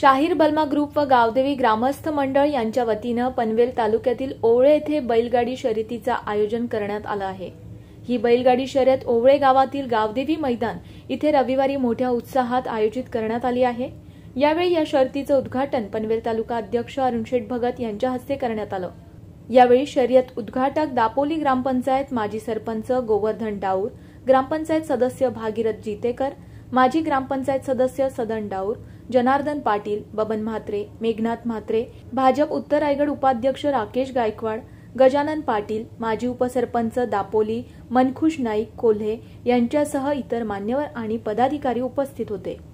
शाहीर बलमा ग्रुप व गावदेवी ग्रामस्थ मंडळ यांच्या वतीनं पनवेल तालुक्यातील ओवळे येथे बैलगाडी शर्यतीचं आयोजन करण्यात आलं आहे ही बैलगाडी शर्यत ओवळे गावातील गावदेवी मैदान इथे रविवारी मोठ्या उत्साहात आयोजित करण्यात आली आहे यावेळी या शर्तीचं उद्घाटन पनवेल तालुका अध्यक्ष अरुण शेठ भगत यांच्या हस्ते करण्यात आलं यावेळी शर्यत उद्घाटक दापोली ग्रामपंचायत माजी सरपंच गोवर्धन डाऊर ग्रामपंचायत सदस्य भागीरथ जितेकर माजी ग्रामपंचायत सदस्य सदन डाऊर जनार्दन पाटील बबन म्हात्रे मेघनाथ म्हात्रे भाजप उत्तर रायगड उपाध्यक्ष राकेश गायकवाड गजानन पाटील माजी उपसरपंच दापोली मनखुश नाईक कोल्हे यांच्यासह इतर मान्यवर आणि पदाधिकारी उपस्थित होते